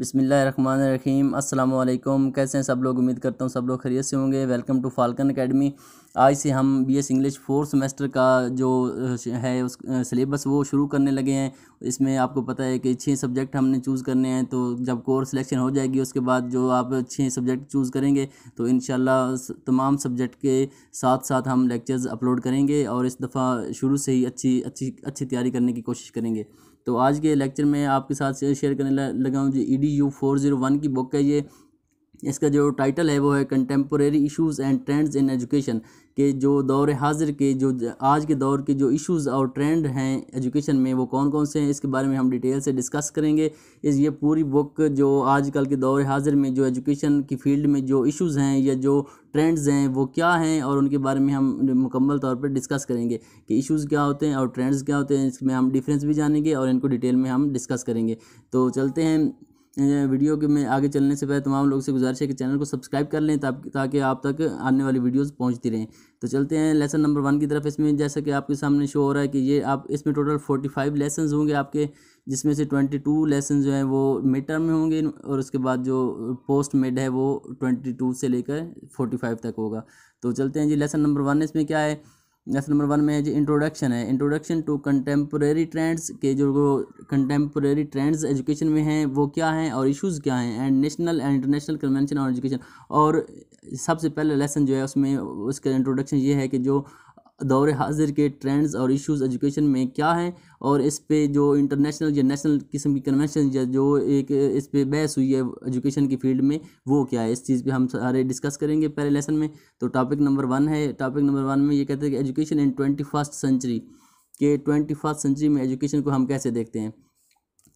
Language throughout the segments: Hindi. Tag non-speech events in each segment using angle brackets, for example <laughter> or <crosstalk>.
बिसमीम अल्लाम कैसे हैं सब लोग उम्मीद करता हूँ सब लोग खरीत से होंगे वेलकम टू फाल्कन अकेडमी आज से हम B S English fourth semester का जो है उस सिलेबस वो शुरू करने लगे हैं इसमें आपको पता है कि छः सब्जेक्ट हमने चूज़ करने हैं तो जब कोर्स सिलेक्शन हो जाएगी उसके बाद जो आप छः सब्जेक्ट चूज़ करेंगे तो इन तमाम सब्जेक्ट के साथ साथ हम लेक्चर्स अपलोड करेंगे और इस दफ़ा शुरू से ही अच्छी अच्छी अच्छी तैयारी करने की कोशिश करेंगे तो आज के लेक्चर में आपके साथ शेयर करने लगा हूँ जो E D U four zero one की बुक है ये इसका जो टाइटल है वो है contemporary issues and trends in education के जो दौर हाजिर के जो आज के दौर के जो इश्यूज़ और ट्रेंड हैं एजुकेशन में वो कौन कौन से हैं इसके बारे में हम डिटेल से डिस्कस करेंगे इस ये पूरी बुक जो आजकल के दौर हाजिर में जो एजुकेशन की फील्ड में जो इश्यूज़ हैं या जो ट्रेंड्स हैं वो क्या हैं और उनके बारे में हम मुकम्मल तौर पर डिस्कस करेंगे कि इश्यूज़ क्या होते हैं और ट्रेंड्स क्या होते हैं इसमें हम डिफरेंस भी जानेंगे और इनको डिटेल में हम डिस्कस करेंगे तो चलते हैं वीडियो के में आगे चलने से पहले तमाम लोग से गुजारिश है कि चैनल को सब्सक्राइब कर लें ताकि आप तक आने वाली वीडियोस पहुंचती रहें तो चलते हैं लेसन नंबर वन की तरफ इसमें जैसा कि आपके सामने शो हो रहा है कि ये आप इसमें टोटल फोर्टी फाइव लेसन होंगे आपके जिसमें से ट्वेंटी टू लेसन जो हैं वो मिड टर्म में होंगे और उसके बाद जो पोस्ट मिड है वो ट्वेंटी टू से लेकर फोर्टी फाइव तक होगा तो चलते हैं जी लेसन नंबर वन इसमें क्या है नेक्स्ट नंबर वन में है जो इंट्रोडक्शन है इंट्रोडक्शन टू कंटेम्प्रेरी ट्रेंड्स के जो कंटेम्प्रेरी ट्रेंड्स एजुकेशन में हैं वो क्या हैं और इश्यूज क्या हैं and national and international convention on education और सबसे पहले लेसन जो है उसमें उसका इंट्रोडक्शन ये है कि जो दौर हाजिर के ट्रेंड्स और इश्यूज एजुकेशन में क्या हैं और इस पे जो इंटरनेशनल या नेशनल किस्म की कन्वेंशन या जो एक इस पे बहस हुई है एजुकेशन की फील्ड में वो क्या है इस चीज़ पे हम सारे डिस्कस करेंगे पहले लेसन में तो टॉपिक नंबर वन है टॉपिक नंबर वन में ये कहते हैं कि education in twenty first century के ट्वेंटी फर्स्ट सेंचुरी में एजुकेशन को हम कैसे देखते हैं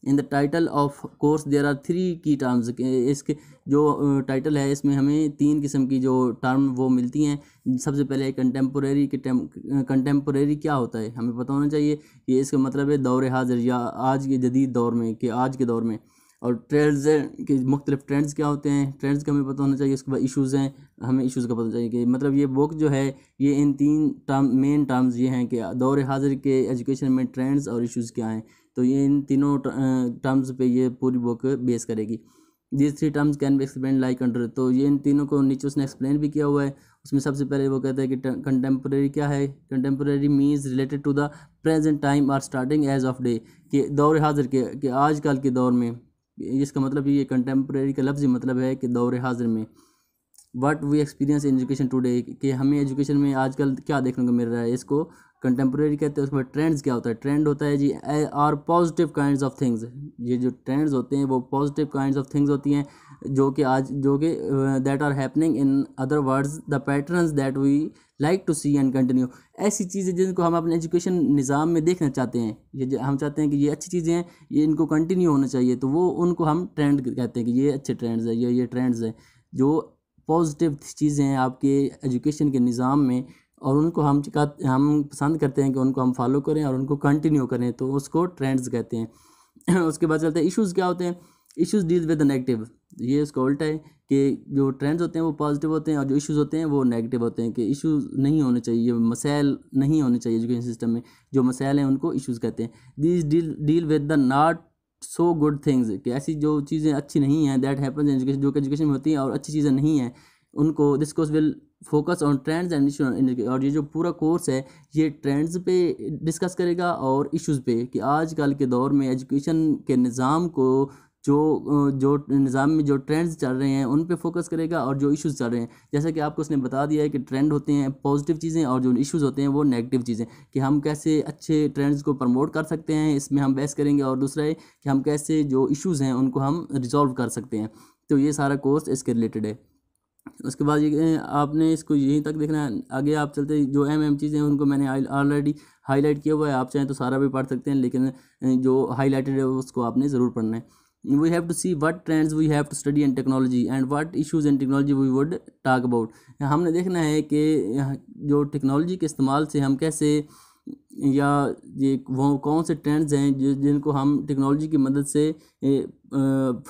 in the title of course there are three की टर्म्स इसके जो टाइटल है इसमें हमें तीन किस्म की जो टर्म वो मिलती हैं सबसे पहले कंटेम्प्रेरी कंटेम्प्रेरी क्या होता है हमें पता होना चाहिए कि इसका मतलब है दौर हाजिर या आज के जदीद दौर में कि आज के दौर में और ट्रेंड्स के मुख्तलिफ ट्रेंड्स क्या होते हैं ट्रेंड्स का हमें पता होना चाहिए उसके बाद इशूज़ हैं हमें इशूज़ का पता चाहिए कि मतलब ये बुक जो है ये इन तीन टर्म मेन टर्म्स ये हैं कि दौर हाजिर के एजुकेशन में ट्रेंड्स और इशूज़ क्या हैं तो ये इन तीनों टर्म्स पर ये पूरी बुक बेस करेगी these three terms can be explain like under तो ये इन तीनों को नीचे उसने एक्सप्लेन भी किया हुआ है उसमें सबसे पहले वो कहता है कि कंटेम्प्रेरी क्या है contemporary means related to the present time or starting age of day कि दौर हाजिर के कि आजकल के दौर में इसका मतलब ये कंटेम्प्रेरी का लफ्ज़ मतलब है कि दौरे हाजिर में what we experience education today कि हमें एजुकेशन में आजकल क्या देखने को मिल रहा है इसको कंटेम्प्रेरी कहते हैं उसमें ट्रेंड्स क्या होता है ट्रेंड होता है जी are positive kind of things ये जो ट्रेंड्स होते हैं वो पॉजिटिव काइंड ऑफ थिंग्स होती हैं जो कि आज जो कि that are happening in other words the patterns that we like to see and continue ऐसी चीज़ें जिनको हम अपने एजुकेशन निज़ाम में देखना चाहते हैं ये हम चाहते हैं कि ये अच्छी चीज़ें हैं ये इनको कंटिन्यू होना चाहिए तो वो उनको हम ट्रेंड कहते हैं कि ये अच्छे ट्रेंड्स हैं ये ये ट्रेंड्स हैं जो पॉजिटिव चीज़ें हैं आपके एजुकेशन के निज़ाम में और उनको हम हम पसंद करते हैं कि उनको हम फॉलो करें और उनको कंटिन्यू करें तो उसको ट्रेंड्स कहते हैं <clears throat> उसके बाद चलते हैं इशूज़ क्या होते हैं इशूज़ डील विद नेगेटिव ये इसका उल्टा है कि जो ट्रेंड्स होते हैं वो पॉजिटिव होते हैं और जो इशूज़ होते हैं वो नेगेटिव होते हैं कि इशूज़ नहीं होने चाहिए मसाइल नहीं होने चाहिए एजुकेशन सिस्टम में जो मसाइल हैं उनको इशूज़ कहते हैं this deal deal with the not so good things कि ऐसी जो चीज़ें अच्छी नहीं हैं दैट हैपन्स एजुकेशन जो एजुकेशन में होती हैं और अच्छी चीज़ें नहीं हैं उनको this course will focus on trends and और ये जो पूरा कोर्स है ये ट्रेंड्स पे डिस्कस करेगा और इश्यूज़ पे कि आजकल के दौर में एजुकेशन के निज़ाम को जो जो निज़ाम में जो ट्रेंड्स चल रहे हैं उन पे फोकस करेगा और जो इश्यूज़ चल रहे हैं जैसा कि आपको उसने बता दिया है कि ट्रेंड होते हैं पॉजिटिव चीज़ें और जो इश्यूज़ होते हैं वो नेगेटिव चीज़ें कि हम कैसे अच्छे ट्रेंड्स को प्रमोट कर सकते हैं इसमें हम बेस करेंगे और दूसरा है कि हम कैसे जो इश्यूज़ हैं उनको हम रिजॉल्व कर सकते हैं तो ये सारा कोर्स इसके रिलेटेड है उसके बाद ये आपने इसको यहीं तक देखना है आगे आप चलते जो एम एम चीज़ें उनको मैंने ऑलरेडी हाईलाइट किया हुआ है आप चाहें तो सारा भी पढ़ सकते हैं लेकिन जो हाईलाइटेड है उसको आपने ज़रूर पढ़ना है we have to see what trends we have to study in technology and what issues in technology we would talk about हमने देखना है कि जो टेक्नोलॉजी के इस्तेमाल से हम कैसे या ये वो कौन से ट्रेंड्स हैं जिनको हम टेक्नोलॉजी की मदद से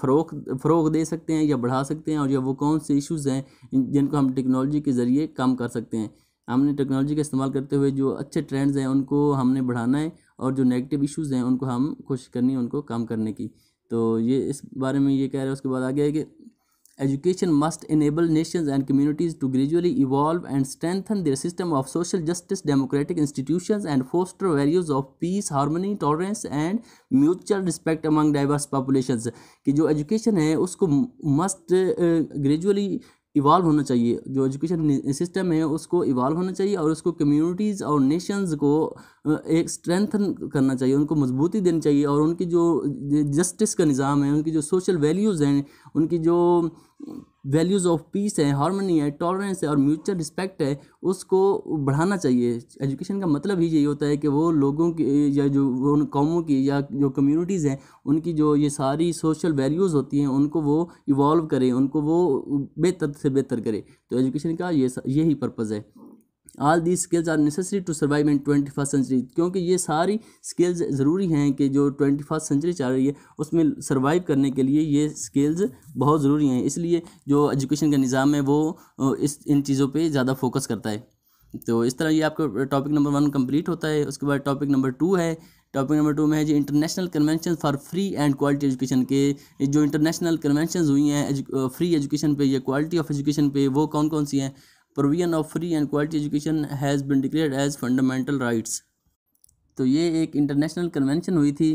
फ़रोग फ़रोग दे सकते हैं या बढ़ा सकते हैं और या वो कौन से इश्यूज़ हैं जिनको हम टेक्नोलॉजी के ज़रिए कम कर सकते हैं हमने टेक्नोलॉजी का इस्तेमाल करते हुए जो अच्छे ट्रेंड्स हैं उनको हमने बढ़ाना है और जो नेगेटिव इश्यूज़ हैं उनको हम कोशिश करनी है उनको कम करने की तो ये इस बारे में ये कह रहे हैं उसके बाद आगे है कि education must enable nations and communities to gradually evolve and strengthen their system of social justice democratic institution and foster values of peace harmony tolerance and mutual respect among diverse population की जो एजुकेशन है उसको मस्ट ग्रेजुअली इवॉल्व होना चाहिए जो एजुकेशन सिस्टम है उसको इवॉल्व होना चाहिए और उसको कम्युनिटीज़ और नेशंस को एक स्ट्रेंथन करना चाहिए उनको मजबूती देनी चाहिए और उनकी जो जस्टिस का निज़ाम है उनकी जो सोशल वैल्यूज़ हैं उनकी जो वैल्यूज़ ऑफ पीस है हारमोनी है टॉलरेंस है और म्यूचुअल रिस्पेक्ट है उसको बढ़ाना चाहिए एजुकेशन का मतलब ही यही होता है कि वो लोगों की या जो उन कौमों की या जो कम्युनिटीज़ हैं उनकी जो ये सारी सोशल वैल्यूज़ होती हैं उनको वो इवॉल्व करें उनको वो बेहतर से बेहतर करें तो एजुकेशन का ये यही पर्पज़ है all the skills are necessary to survive in twenty first century क्योंकि ये सारी स्किल्स ज़रूरी हैं कि जो ट्वेंटी फर्स्ट सेंचुरी चल रही है उसमें सर्वाइव करने के लिए ये स्किल्स बहुत ज़रूरी हैं इसलिए जो एजुकेशन का निज़ाम है वो इस इन चीज़ों पर ज़्यादा फोकस करता है तो इस तरह ये आपका टॉपिक नंबर वन कम्प्लीट होता है उसके बाद टॉपिक नंबर टू है टॉपिक नंबर टू में है जी international convention for free and quality education के जो इंटरनेशनल कन्वेंशन हुई हैं फ्री एजुकेशन पे या क्वालिटी ऑफ एजुकेशन पे वो कौन कौन सी हैं provision of free and quality education has been declared as fundamental rights तो ये एक इंटरनेशनल कन्वेंशन हुई थी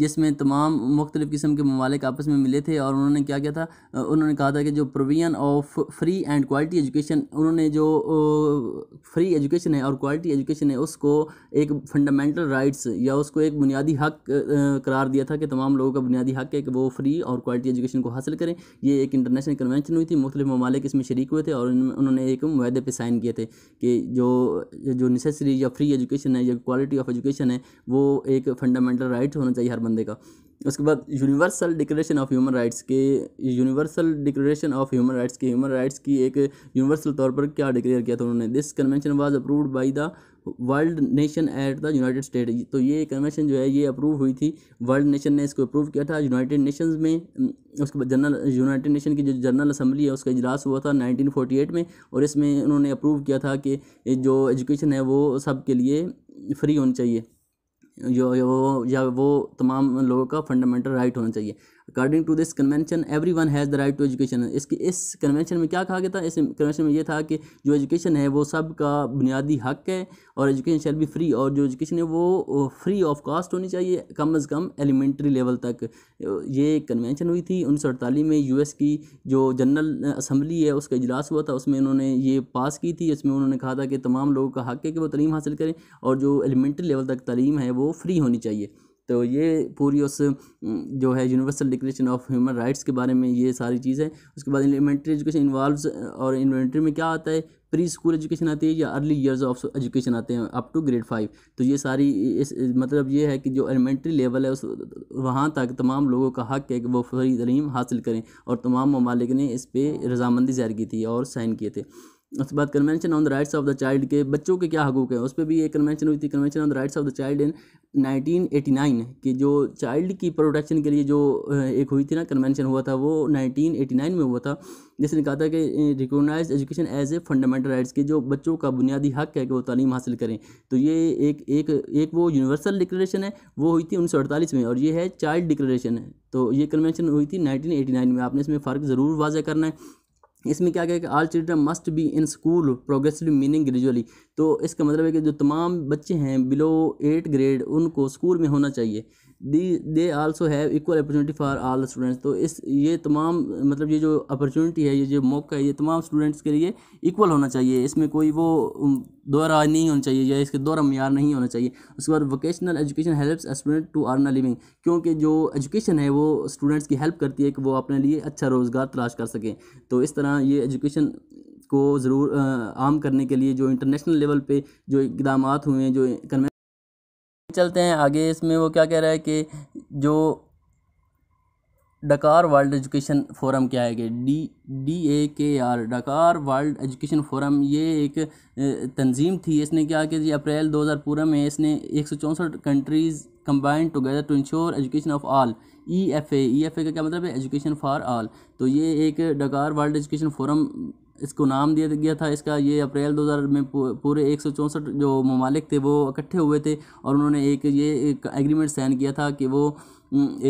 जिसमें तमाम मुख्तलिफ़ किस्म के ममालिक आपस में मिले थे और उन्होंने क्या किया था उन्होंने कहा था कि जो provision of free and quality education उन्होंने जो फ्री एजुकेशन है और क्वालिटी एजुकेशन है उसको एक फंडामेंटल राइट्स या उसको एक बुनियादी हक करार दिया था कि तमाम लोगों का बुनियादी हक है कि वो फ्री और क्वालिटी एजुकेशन को हासिल करें यह एक इंटरनेशनल कन्वेंशन हुई थी मुख्तु ममालिक इसमें शरीक हुए थे और उन्होंने एक माहे पर साइन किए थे कि जो जो नेसेसरी या फ्री एजुकेशन है या क्वालिटी ऑफ एजुकेशन डिक्लेरेशन है वो एक फंडामेंटल राइट्स होना चाहिए हर बंदे का उसके बाद universal declaration of human rights के universal declaration of human rights के ह्यूमन राइट्स की एक यूनिवर्सल तौर पर क्या डिक्लेयर किया था उन्होंने this convention was approved by the world nation at the united state तो ये कन्वेंशन जो है ये अप्रूव हुई थी वर्ल्ड नेशन ने इसको अप्रूव किया था यूनाइटेड नेशंस में उसके बाद जनरल यूनाइटेड नेशन की जो जनरल असम्बली है उसका इजलास हुआ था 1948 में और इसमें उन्होंने अप्रूव किया था कि जो एजुकेशन है वो सब के लिए फ्री होनी चाहिए जो वो या वो तमाम लोगों का फंडामेंटल राइट होना चाहिए according to this convention everyone has the right to education इसकी इस कन्वेंशन में क्या कहा गया था इस कन्वेंशन में ये था कि जो एजुकेशन है वो सब का बुनियादी हक है और एजुकेशन शेल भी फ्री और जो एजुकेशन है वो फ्री ऑफ कास्ट होनी चाहिए कम अज़ कम एलिमेंट्री लेवल तक ये कन्वेंशन हुई थी उन्नीस सौ में यू एस की जो जनरल असम्बली है उसका इजलास हुआ था उसमें उन्होंने ये पास की थी इसमें उन्होंने कहा था कि तमाम लोगों का हक है कि वो तलीम हासिल करें और जो एलिमेंट्री लेवल तक तलीम है वो फ्री होनी चाहिए तो ये पूरी उस जो है universal declaration of human rights के बारे में ये सारी चीज़ है उसके बाद एलिमेंट्री एजुकेशन इन्वॉल्व और इन्वेंट्री में क्या आता है प्री स्कूल एजुकेशन आती है या अर्ली ईयर्स ऑफ एजुकेशन आते हैं अप टू ग्रेड फाइव तो ये सारी इस मतलब ये है कि जो एलिमेंट्री लेवल है उस वहाँ तक तमाम लोगों का हक है कि वो फ्री तलीम हासिल करें और तमाम ममालिक ने इस पर रजामंदी ज़ाहिर की थी और साइन किए थे उसके बाद convention on the rights of the child के बच्चों के क्या हकूक हैं उस पर भी एक कन्वेंशन हुई थी convention on the rights of the child in 1989 कि जो चाइल्ड की प्रोटेक्शन के लिए जो एक हुई थी ना कन्वेंशन हुआ था वो 1989 में हुआ था जिसने कहा था कि recognise education as a fundamental rights के जो बच्चों का बुनियादी हक है कि वो तालीम हासिल करें तो ये एक एक एक वो यूनिवर्सल डिक्लेरेशन है वो हुई थी उन्नीस में और ये है चाइल्ड डिक्लेरेशन है तो ये कन्वेंशन हुई थी 1989 में आपने इसमें फ़र्क ज़रूर वाजह करना है इसमें क्या कहेगा कि all children must be in school progressively meaning gradually तो इसका मतलब है कि जो तमाम बच्चे हैं बिलो एट ग्रेड उनको स्कूल में होना चाहिए the they also have equal opportunity for all students तो इस ये तमाम मतलब ये जो अपॉर्चुनिटी है ये जो मौका है ये तमाम स्टूडेंट्स के लिए इक्वल होना चाहिए इसमें कोई वो दोहरा नहीं होना चाहिए या इसके दोहरा मैार नहीं होना चाहिए उसके बाद vocational education helps student to earn a living क्योंकि जो एजुकेशन है वो स्टूडेंट्स की हेल्प करती है कि वो अपने लिए अच्छा रोज़गार तलाश कर सकें तो इस तरह ये एजुकेशन को ज़रूर आम करने के लिए जो इंटरनेशनल लेवल पे जो इकदाम हुए हैं जो चलते हैं आगे इसमें वो क्या कह रहा है कि जो डकार वर्ल्ड एजुकेशन फोरम क्या है कि डी डी ए के आर डकार वर्ल्ड एजुकेशन फोरम ये एक तंजीम थी इसने क्या कि जी अप्रैल पूरा में इसने एक सौ चौंसठ countries combined together to ensure education of all E F A E F A का क्या मतलब है एजुकेशन फॉर आल तो ये एक डकार वर्ल्ड एजुकेशन फोरम इसको नाम दिया गया था इसका ये अप्रैल 2000 में पूरे एक जो ममालिक थे वो इकट्ठे हुए थे और उन्होंने एक ये एक एग्रीमेंट साइन किया था कि वो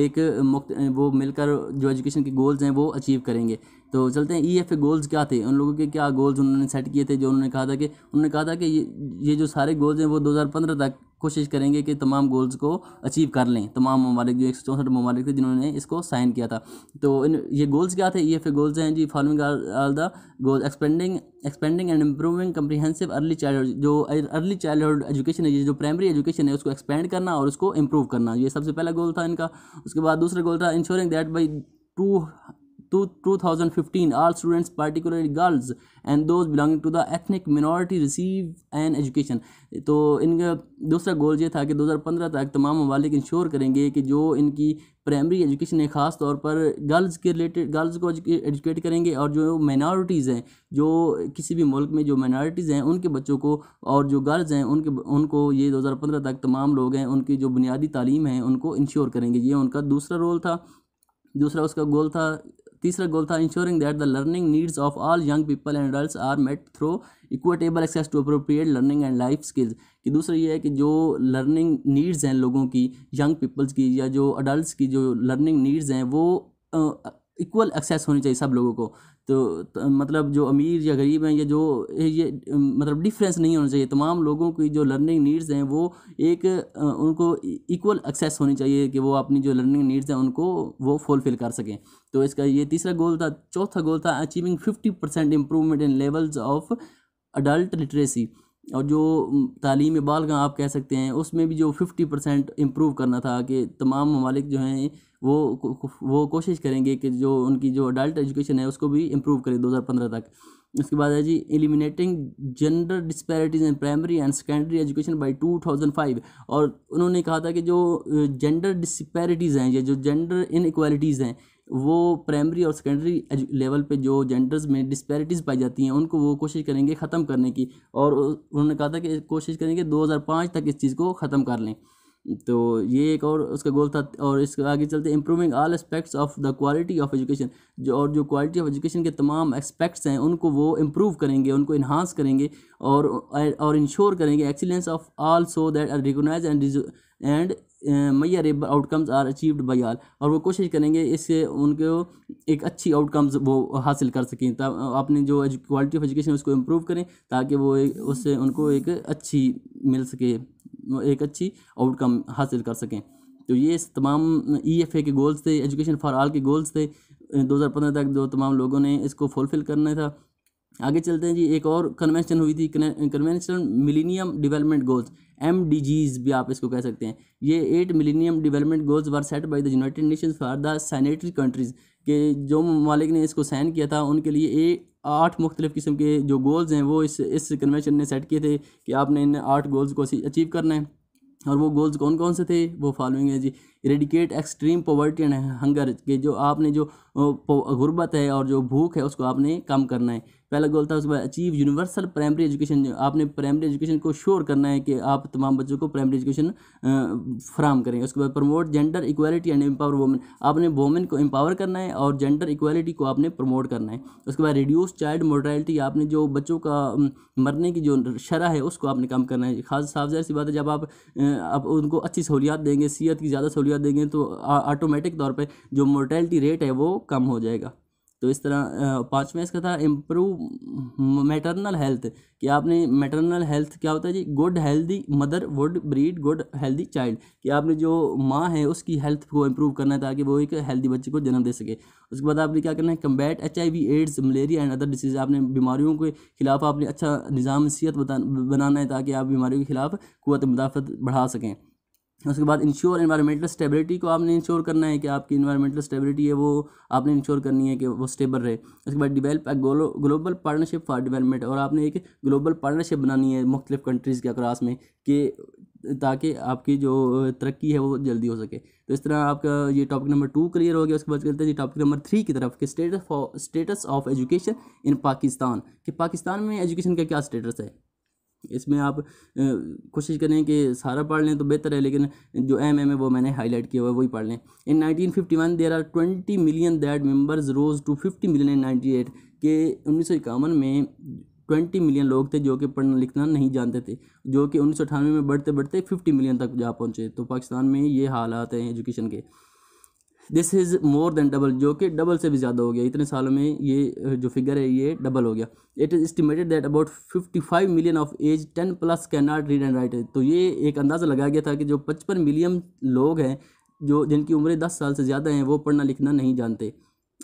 एक मुक्त वो मिलकर जो एजुकेशन के गोल्स हैं वो अचीव करेंगे तो चलते हैं ई e गोल्स क्या थे उन लोगों के क्या गोल्स उन्होंने सेट किए थे जो उन्होंने कहा था कि उन्होंने कहा था कि ये ये जो सारे गोल्स हैं वो 2015 तक कोशिश करेंगे कि तमाम गोल्स को अचीव कर लें तमाम ममालिक जो एक सौ चौंसठ ममालिक थे जिन्होंने इसको साइन किया था तो इन ये गोल्स क्या थे ई एफ ए गोल्स हैं जी following all the goals expanding expanding and improving comprehensive early childhood जो अर्ली चाइल्डहुड एजुकेशन है ये जो प्राइमरी एजुकेशन है उसको एक्सपेंड करना और उसको इम्प्रूव करना ये सबसे पहला गोल था इनका उसके बाद दूसरा गोल था ensuring that by to 2015 all students particularly girls and those belonging to the ethnic minority receive an education तो इनका दूसरा गोल ये था कि 2015 तक तमाम ममालिक इंश्योर करेंगे कि जो इनकी प्राइमरी एजुकेशन है ख़ास तौर पर गर्ल्स के रिलेटेड गर्ल्स को एजुकेट करेंगे और जो माइनॉरिटीज़ हैं जो किसी भी मुल्क में जो माइनॉरिटीज़ हैं उनके बच्चों को और जो गर्ल्स हैं उनके उनको ये 2015 तक तमाम लोग हैं उनकी जो बुनियादी तालीम है उनको इंश्योर करेंगे ये उनका दूसरा रोल था दूसरा उसका गोल था तीसरा गोल था ensuring that the learning needs of all young people and adult are met through equitable access to appropriate learning and life skills कि दूसरा ये है कि जो लर्निंग नीड्स हैं लोगों की यंग पीपल्स की या जो अडल्ट की जो लर्निंग नीड्स हैं वो इक्वल एक्सेस होनी चाहिए सब लोगों को तो, तो मतलब जो अमीर या गरीब हैं या जो ये मतलब डिफरेंस नहीं होना चाहिए तमाम लोगों की जो लर्निंग नीड्स हैं वो एक उनको इक्वल e, एक्सेस होनी चाहिए कि वो अपनी जो लर्निंग नीड्स हैं उनको वो फुलफिल कर सकें तो इसका ये तीसरा गोल था चौथा गोल था achieving fifty percent improvement in levels of adult literacy और जो तालीम बालगा आप कह सकते हैं उसमें भी जो फिफ्टी परसेंट इम्प्रूव करना था कि तमाम ममालिक जो हैं वो वो कोशिश करेंगे कि जो उनकी जो अडल्ट एजुकेशन है उसको भी इम्प्रूव करें दो हज़ार पंद्रह तक उसके बाद है जी eliminating gender disparities in primary and secondary education by two thousand five और उन्होंने कहा था कि जो जेंडर डिस्पैरिटीज़ हैं या जो जेंडर इनक्वालिटीज़ हैं वो प्राइमरी और सेकेंडरी लेवल पे जो जेंडर्स में डिस्पैरिटीज़ पाई जाती हैं उनको वो कोशिश करेंगे ख़त्म करने की और उन्होंने कहा था कि कोशिश करेंगे 2005 तक इस चीज़ को ख़त्म कर लें तो ये एक और उसका गोल था और इसके आगे चलते improving all aspects of the quality of education जो और जो क्वालिटी ऑफ एजुकेशन के तमाम एस्पेक्ट्स हैं उनको वो इम्प्रूव करेंगे उनको इन्हांस करेंगे और और इंश्योर करेंगे excellence of all so that are recognise and and measurable outcomes are achieved by all और वो कोशिश करेंगे इससे उनको एक अच्छी आउटकम्स वो हासिल कर सकें तब अपनी जो क्वालिटी ऑफ एजुकेशन उसको इम्प्रूव करें ताकि वो उससे उनको एक अच्छी मिल सके एक अच्छी आउटकम हासिल कर सकें तो ये तमाम ई एफ ए के गोल्स थे एजुकेशन फॉर आल के गोल्स थे दो हज़ार पंद्रह तक जो तमाम लोगों ने इसको फुलफ़िल करना था आगे चलते हैं जी एक और कन्वेंशन हुई थी convention millennium development goals M भी आप इसको कह सकते हैं ये eight millennium development goals were set by the united nation for the sanitary countries के जो ममालिक ने इसको साइन किया था उनके लिए ए आठ मुख्तलिफ़ किस्म के जो गोल्स हैं वो इस इस कन्वेंशन ने सेट किए थे कि आपने इन आठ गोल्स को अचीव करना है और वो गोल्स कौन कौन से थे वो फॉलोइंग है जी eradicate extreme poverty and hunger के जो आपने जो गुर्बत है और जो भूख है उसको आपने कम करना है पहला गोल था उसके बाद अचीव यूनिवर्सल प्राइमरी एजुकेशन आपने प्राइमरी एजुकेशन को श्योर करना है कि आप तमाम बच्चों को प्राइमरी एजुकेशन फ्राहम करें उसके बाद promote gender equality and empower women आपने वोमेन को एम्पावर करना है और जेंडर इक्वालिटी को आपने प्रमोट करना है उसके बाद रिड्यूस चाइल्ड मोर्टैलिटी आपने जो बच्चों का मरने की जो शरह है उसको आपने कम करना है खास साफ जहर सी बात है जब आप, आप उनको अच्छी सहूलियात देंगे सेहत की ज़्यादा सहूलियत यूरिया देंगे तो ऑटोमेटिक तौर पे जो मोर्टेलिटी रेट है वो कम हो जाएगा तो इस तरह पाँचवें इसका था इम्प्रूव मेटरनल हेल्थ कि आपने मेटरनल हेल्थ क्या होता है जी good healthy mother would breed good healthy child कि आपने जो माँ है उसकी हेल्थ को इम्प्रूव करना है ताकि वो एक हेल्दी बच्चे को जन्म दे सके उसके बाद आपने क्या करना है combat H I V AIDS malaria and other disease आपने बीमारियों के खिलाफ आपने अच्छा निज़ाम सेहत बनाना है ताकि आप बीमारियों के खिलाफ कुत मुदाफ़त बढ़ा सकें उसके बाद इंश्योर इन्वायरमेंटल स्टेबिलिटी को आपने इंश्योर करना है कि आपकी इन्वायरमेंटल स्टेबिलिटी है वो आपने इंश्योर करनी है कि वो स्टेबल रहे उसके बाद develop global partnership for development और आपने एक ग्लोबल पार्टनरशिप बनानी है मुख्तलिफ कंट्रीज़ के अक्रास में कि ताकि आपकी जो तरक्की है वो जल्दी हो सके तो इस तरह आपका ये टॉपिक नंबर टू क्लियर हो गया उसके बाद चलते हैं टॉपिक नंबर थ्री की तरफ कि status status of education in Pakistan कि पाकिस्तान में एजुकेशन का क्या स्टेटस है इसमें आप कोशिश करें कि सारा पढ़ लें तो बेहतर है लेकिन जो एम एम है वो मैंने हाईलाइट किया हुआ है वही पढ़ लें in nineteen fifty one there are twenty million that members rose to fifty million in ninety eight के उन्नीस सौ इक्यावन में ट्वेंटी मिलियन लोग थे जो कि पढ़ना लिखना नहीं जानते थे जो कि उन्नीस सौ अठानवे में बढ़ते बढ़ते फिफ्टी मिलियन तक जा पहुँचे तो पाकिस्तान में ये हालात हैं एजुकेशन के this is more than double जो कि डबल से भी ज़्यादा हो गया इतने सालों में ये जो फिगर है ये डबल हो गया it is estimated that about fifty five million of age ten plus can not read and write तो ये एक अंदाज़ा लगाया गया था कि जो पचपन मिलियन लोग हैं जो जिनकी उम्र दस साल से ज़्यादा हैं वो पढ़ना लिखना नहीं जानते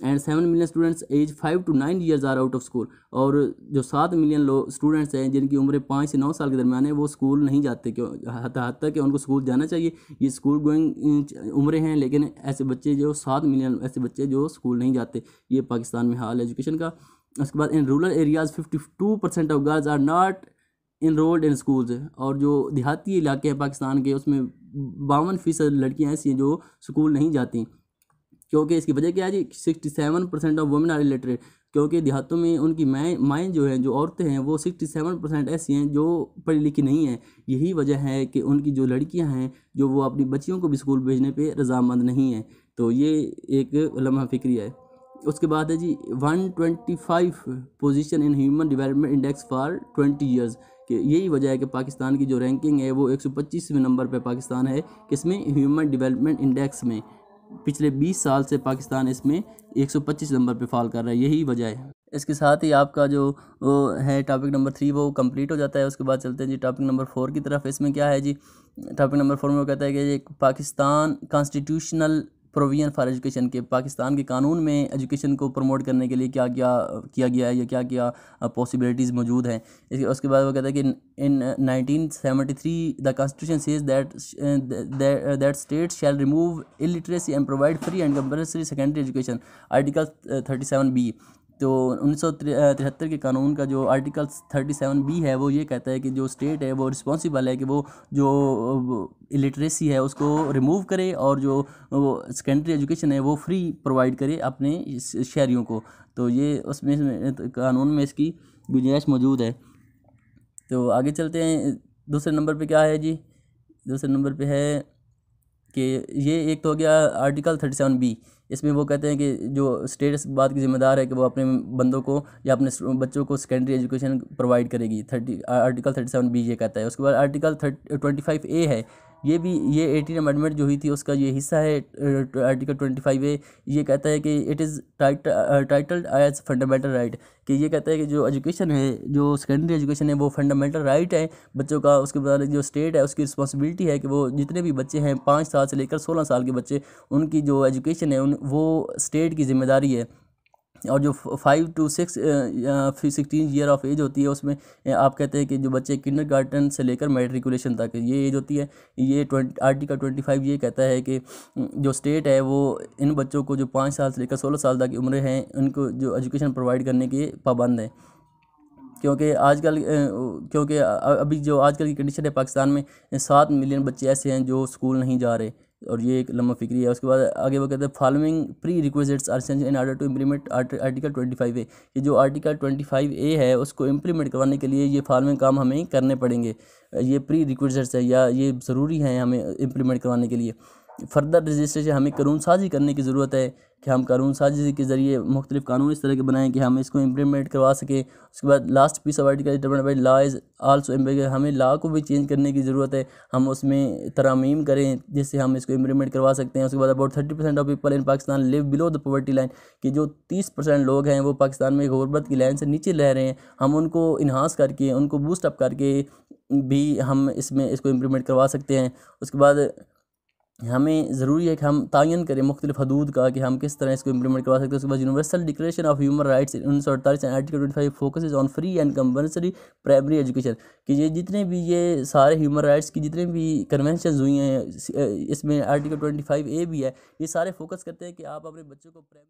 and seven million students age five to nine years are out of school और जो सात मिलियन लोग स्टूडेंट्स हैं जिनकी उम्र पाँच से नौ साल के दरमियान है वो स्कूल नहीं जाते क्यों हद तक कि उनको स्कूल जाना चाहिए ये स्कूल गोइंग उम्रें हैं लेकिन ऐसे बच्चे जो सात मिलियन ऐसे बच्चे जो स्कूल नहीं जाते ये पाकिस्तान में हाल एजुकेशन का उसके बाद in rural areas fifty two percent of girls are not enrolled in schools और जो देहाती इलाके हैं पाकिस्तान के उसमें बावन फीसद लड़कियाँ ऐसी हैं जो स्कूल नहीं जाती क्योंकि इसकी वजह क्या है जी sixty seven percent of women are illiterate क्योंकि देहातों में उनकी माए माएँ जो हैं जो औरतें हैं वो सिक्सटी सेवन परसेंट ऐसी हैं जो पढ़ी लिखी नहीं हैं यही वजह है कि उनकी जो लड़कियां हैं जो वो अपनी बच्चियों को भी स्कूल भेजने पे रजामंद नहीं हैं तो ये एक लम्हा फिक्री है उसके बाद है जी one twenty five position in human development index for twenty years कि यही वजह है कि पाकिस्तान की जो रैंकिंग है वो एक सौ पच्चीसवें नंबर पर पाकिस्तान है किसमें ह्यूमन डिवेलपमेंट इंडेक्स में पिछले 20 साल से पाकिस्तान इसमें 125 नंबर पे फॉल कर रहा है यही वजह है इसके साथ ही आपका जो है टॉपिक नंबर थ्री वो कंप्लीट हो जाता है उसके बाद चलते हैं जी टॉपिक नंबर फोर की तरफ इसमें क्या है जी टॉपिक नंबर फोर में वो कहता है कि Pakistan constitutional provision for education के पाकिस्तान के कानून में एजुकेशन को प्रमोट करने के लिए क्या क्या किया गया है या क्या क्या पॉसिबिलिटीज़ मौजूद हैं उसके बाद वो कहता है कि in nineteen seventy three the constitution says that that state shall remove illiteracy and provide free and compulsory secondary education article thirty seven B तो उन्नीस तिहत्तर के कानून का जो आर्टिकल थर्टी सेवन बी है वो ये कहता है कि जो स्टेट है वो रिस्पॉन्सिबल है कि वो जो इलिटरेसी है उसको रिमूव करे और जो सेकेंडरी एजुकेशन है वो फ्री प्रोवाइड करे अपने शहरीों को तो ये उसमें कानून में इसकी गुंजाइश मौजूद है तो आगे चलते हैं दूसरे नंबर पे क्या है जी दूसरे नंबर पे है कि ये एक तो हो गया आर्टिकल थर्टी सेवन बी इसमें वो कहते हैं कि जो स्टेट इस बात की जिम्मेदार है कि वो अपने बंदों को या अपने बच्चों को सेकेंडरी एजुकेशन प्रोवाइड करेगी thirty article thirty seven B ये कहता है उसके बाद article thirty twenty five A है ये भी ये एटीन अमेंडमेंट जो हुई थी उसका ये हिस्सा है आर्टिकल ट्वेंटी फाइव ए ये कहता है कि it is titled as fundamental right कि ये कहता है कि जो एजुकेशन है जो सेकेंडरी एजुकेशन है वो फंडामेंटल राइट है बच्चों का उसके बाद जो स्टेट है उसकी रिस्पॉन्सिबिलिटी है कि वो जितने भी बच्चे हैं पाँच साल से लेकर सोलह साल के बच्चे उनकी जो एजुकेशन है उन वो स्टेट की जिम्मेदारी है और जो five to six sixteen year of age होती है उसमें आप कहते हैं कि जो बच्चे किंडर गार्डन से लेकर मेट्रिकुलेशन तक ये एज होती है ये ट्वेंटी आर्टिकल ट्वेंटी फाइव ये कहता है कि जो स्टेट है वो इन बच्चों को जो पाँच साल से लेकर सोलह साल तक की उम्र है उनको जो एजुकेशन प्रोवाइड करने के पाबंद है क्योंकि आजकल क्योंकि अभी जो आजकल की कंडीशन है पाकिस्तान में सात मिलियन बच्चे ऐसे हैं जो स्कूल नहीं जा रहे और ये एक लंबा फिक्री है उसके बाद आगे वो कहते हैं following prerequisites are sense in order to implement article twenty five A ये जो आर्टिकल ट्वेंटी फाइव ए है उसको इम्प्लीमेंट करवाने के लिए ये फॉलोइंग काम हमें करने पड़ेंगे ये प्री रिक्वेजिट्स है या ये ज़रूरी हैं हमें इम्प्लीमेंट करवाने के लिए फर्दर रजिस्ट्रेशन हमें कानून साजी करने की ज़रूरत है कि हम कानून साजी के ज़रिए मुख्तलिफ कानून इस तरह के बनाएं कि हम इसको इम्प्लीमेंट करवा सकें उसके बाद last piece of article depend by law is also हमें लॉ को भी चेंज करने की ज़रूरत है हम उसमें तरामीम करें जिससे हम इसको इम्प्लीमेंट करवा सकते हैं उसके बाद about thirty percent of people in Pakistan live below the poverty line कि जो तीस परसेंट लोग हैं वो पाकिस्तान में गुरबत की लाइन से नीचे रह रहे हैं हम उनको इन्हांस करके उनको बूस्टअप करके भी हम इसमें इसको इम्प्लीमेंट करवा सकते हैं उसके बाद हमें ज़रूरी है कि हम तयन करें मुख्तलिफ हदूद का कि हम किस तरह इसको इम्प्लीमेंट करवा सकते हैं उसके बाद universal declaration of human rights उन्नीस सौ अड़तालीस article twenty five focus on free and compulsory primary education कि ये जितने भी ये सारे ह्यूमन राइट्स की जितने भी कन्वेंशन हुई हैं इसमें आर्टिकल ट्वेंटी फाइव ए भी है ये सारे फोकस करते हैं कि आप अपने बच्चों को